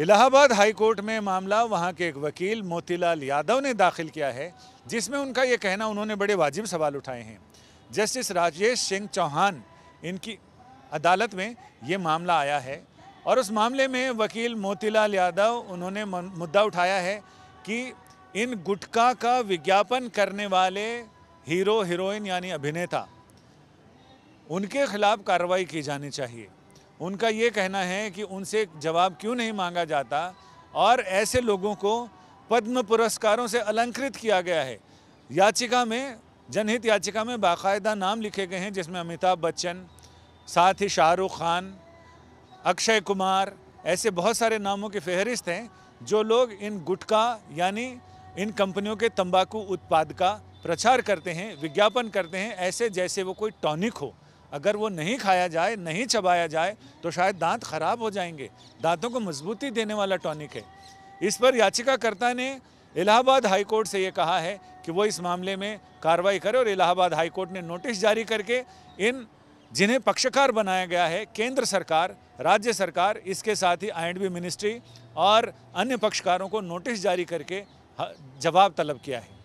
Allahabad high court में मामला वहाँ के एक वकील मोतीलाल यादव ने दाखिल किया है जिसमें उनका ये कहना उन्होंने बड़े वाजिब सवाल उठाए हैं जस्टिस राजेश सिंह चौहान इनकी अदालत में ये मामला आया है और उस मामले में वकील मोतीलाल यादव उन्होंने मुद्दा उठाया है कि इन गुटखा का विज्ञापन करने वाले हीरो हीरोइन यानी अभिनेता उनके खिलाफ कार्रवाई की जानी चाहिए उनका ये कहना है कि उनसे जवाब क्यों नहीं मांगा जाता और ऐसे लोगों को पद्म पुरस्कारों से अलंकृत किया गया है याचिका में जनहित याचिका में बाकायदा नाम लिखे गए हैं जिसमें अमिताभ बच्चन साथ ही शाहरुख खान अक्षय कुमार ऐसे बहुत सारे नामों की फहरिस्त हैं जो लोग इन गुटखा यानी इन कंपनियों के तंबाकू उत्पाद का प्रचार करते हैं विज्ञापन करते हैं ऐसे जैसे वो कोई टॉनिक हो अगर वो नहीं खाया जाए नहीं चबाया जाए तो शायद दांत खराब हो जाएंगे दांतों को मजबूती देने वाला टॉनिक है इस पर याचिकाकर्ता ने इलाहाबाद हाईकोर्ट से ये कहा है कि वो इस मामले में कार्रवाई करे और इलाहाबाद हाईकोर्ट ने नोटिस जारी करके इन जिन्हें पक्षकार बनाया गया है केंद्र सरकार राज्य सरकार इसके साथ ही आई मिनिस्ट्री और अन्य पक्षकारों को नोटिस जारी करके जवाब तलब किया है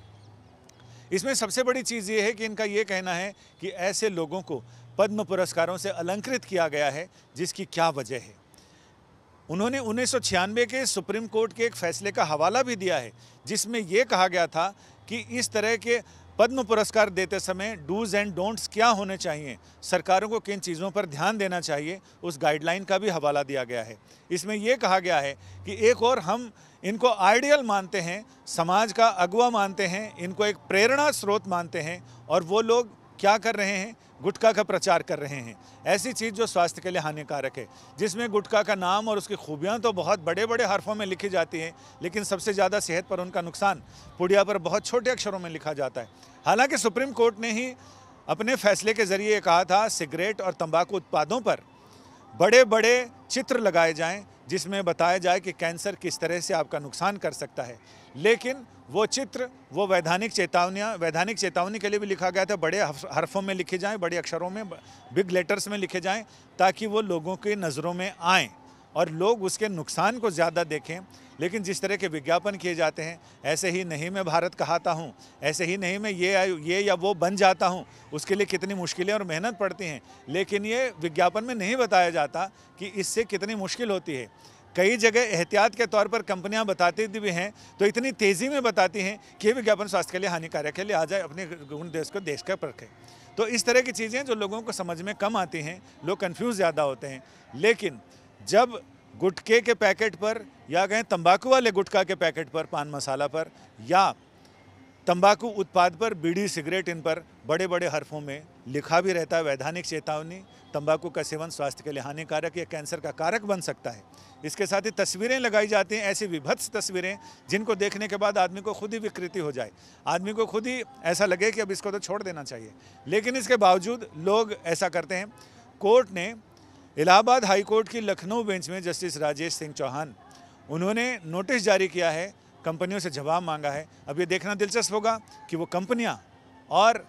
इसमें सबसे बड़ी चीज़ ये है कि इनका ये कहना है कि ऐसे लोगों को पद्म पुरस्कारों से अलंकृत किया गया है जिसकी क्या वजह है उन्होंने उन्नीस के सुप्रीम कोर्ट के एक फैसले का हवाला भी दिया है जिसमें यह कहा गया था कि इस तरह के पद्म पुरस्कार देते समय डूज एंड डोंट्स क्या होने चाहिए सरकारों को किन चीज़ों पर ध्यान देना चाहिए उस गाइडलाइन का भी हवाला दिया गया है इसमें यह कहा गया है कि एक और हम इनको आइडियल मानते हैं समाज का अगुवा मानते हैं इनको एक प्रेरणा स्रोत मानते हैं और वो लोग क्या कर रहे हैं गुटखा का प्रचार कर रहे हैं ऐसी चीज़ जो स्वास्थ्य के लिए हानिकारक है जिसमें गुटखा का नाम और उसकी खूबियाँ तो बहुत बड़े बड़े हरफों में लिखी जाती हैं लेकिन सबसे ज़्यादा सेहत पर उनका नुकसान पुड़िया पर बहुत छोटे अक्षरों में लिखा जाता है हालांकि सुप्रीम कोर्ट ने ही अपने फैसले के ज़रिए कहा था सिगरेट और तम्बाकू उत्पादों पर बड़े बड़े चित्र लगाए जाएँ जिसमें बताया जाए कि कैंसर किस तरह से आपका नुकसान कर सकता है लेकिन वो चित्र वो वैधानिक चेतावनियाँ वैधानिक चेतावनी के लिए भी लिखा गया था बड़े हरफों में लिखे जाएँ बड़े अक्षरों में बिग लेटर्स में लिखे जाएँ ताकि वो लोगों की नज़रों में आएँ और लोग उसके नुकसान को ज़्यादा देखें लेकिन जिस तरह के विज्ञापन किए जाते हैं ऐसे ही नहीं मैं भारत कहाता हूँ ऐसे ही नहीं मैं ये ये या वो बन जाता हूँ उसके लिए कितनी मुश्किलें और मेहनत पड़ती हैं लेकिन ये विज्ञापन में नहीं बताया जाता कि इससे कितनी मुश्किल होती है कई जगह एहतियात के तौर पर कंपनियां बताती भी हैं तो इतनी तेज़ी में बताती हैं कि विज्ञापन स्वास्थ्य के लिए हानिकारक है लिहाजा अपने गुण देश को देश का परखें तो इस तरह की चीज़ें जो लोगों को समझ में कम आती हैं लोग कन्फ्यूज़ ज़्यादा होते हैं लेकिन जब गुटके के पैकेट पर या कहें तंबाकू वाले गुटखा के पैकेट पर पान मसाला पर या तंबाकू उत्पाद पर बीड़ी सिगरेट इन पर बड़े बड़े हरफों में लिखा भी रहता है वैधानिक चेतावनी तंबाकू का सेवन स्वास्थ्य के लिए हानिकारक या कैंसर का कारक बन सकता है इसके साथ ही तस्वीरें लगाई जाती हैं ऐसी विभत्स तस्वीरें जिनको देखने के बाद आदमी को खुद ही विकृति हो जाए आदमी को खुद ही ऐसा लगे कि अब इसको तो छोड़ देना चाहिए लेकिन इसके बावजूद लोग ऐसा करते हैं कोर्ट ने इलाहाबाद हाईकोर्ट की लखनऊ बेंच में जस्टिस राजेश सिंह चौहान उन्होंने नोटिस जारी किया है कंपनियों से जवाब मांगा है अब ये देखना दिलचस्प होगा कि वो कंपनियाँ और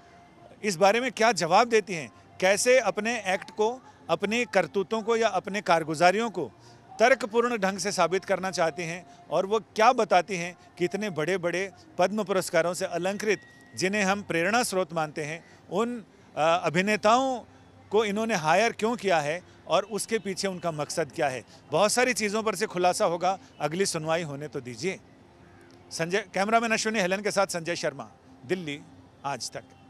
इस बारे में क्या जवाब देती हैं कैसे अपने एक्ट को अपनी करतूतों को या अपने कारगुजारियों को तर्कपूर्ण ढंग से साबित करना चाहती हैं और वो क्या बताती हैं कि इतने बड़े बड़े पद्म पुरस्कारों से अलंकृत जिन्हें हम प्रेरणा स्रोत मानते हैं उन अभिनेताओं को इन्होंने हायर क्यों किया है और उसके पीछे उनका मकसद क्या है बहुत सारी चीज़ों पर से खुलासा होगा अगली सुनवाई होने तो दीजिए संजय कैमरामैन अश्विनी हेलन के साथ संजय शर्मा दिल्ली आज तक